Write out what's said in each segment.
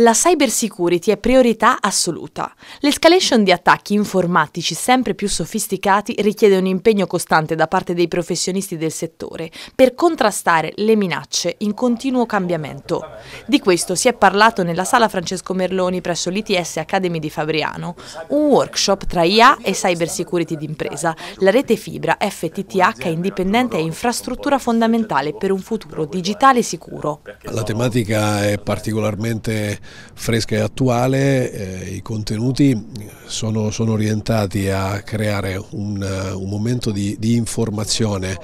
La cybersecurity è priorità assoluta. L'escalation di attacchi informatici sempre più sofisticati richiede un impegno costante da parte dei professionisti del settore per contrastare le minacce in continuo cambiamento. Di questo si è parlato nella sala Francesco Merloni presso l'ITS Academy di Fabriano, un workshop tra IA e cybersecurity d'impresa, la rete fibra FTTH indipendente e infrastruttura fondamentale per un futuro digitale sicuro. La tematica è particolarmente fresca e attuale, eh, i contenuti sono, sono, orientati a creare un, eh, un momento di, di informazione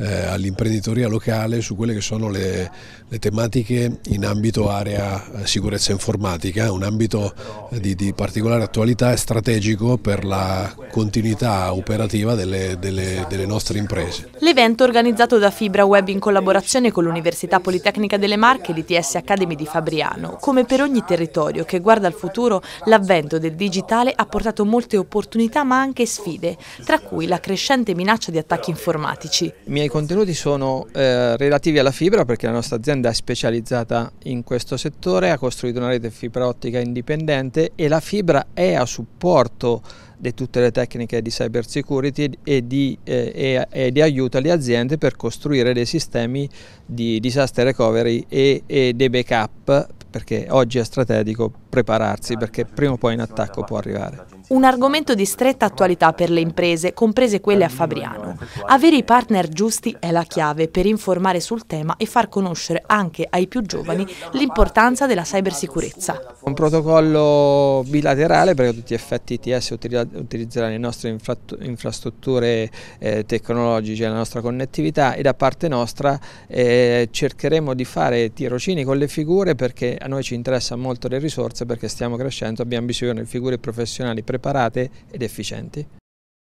eh, all'imprenditoria locale su quelle che sono le, le tematiche in ambito area eh, sicurezza informatica, un ambito eh, di, di, particolare attualità e strategico per la continuità operativa delle, delle, delle nostre imprese. L'evento organizzato da Fibra Web in collaborazione con l'Università Politecnica delle Marche e l'ITS Academy di Fabriano, come per ogni territorio che guarda al futuro, l'avvento del digitale ha portato molte opportunità ma anche sfide, tra cui la crescente minaccia di attacchi informatici. Mi hai i contenuti sono eh, relativi alla fibra perché la nostra azienda è specializzata in questo settore, ha costruito una rete fibra ottica indipendente e la fibra è a supporto di tutte le tecniche di cyber security e di, eh, e, e di aiuto alle aziende per costruire dei sistemi di disaster recovery e, e dei backup perché oggi è strategico prepararsi ah, perché prima o poi in attacco può arrivare un argomento di stretta attualità per le imprese, comprese quelle a Fabriano. Avere i partner giusti è la chiave per informare sul tema e far conoscere anche ai più giovani l'importanza della cybersicurezza. Un protocollo bilaterale perché a tutti gli effetti ITS utilizzerà le nostre infrastrutture eh, tecnologiche, la nostra connettività e da parte nostra eh, cercheremo di fare tirocini con le figure perché a noi ci interessa molto le risorse perché stiamo crescendo, abbiamo bisogno di figure professionali preparate preparate ed efficienti.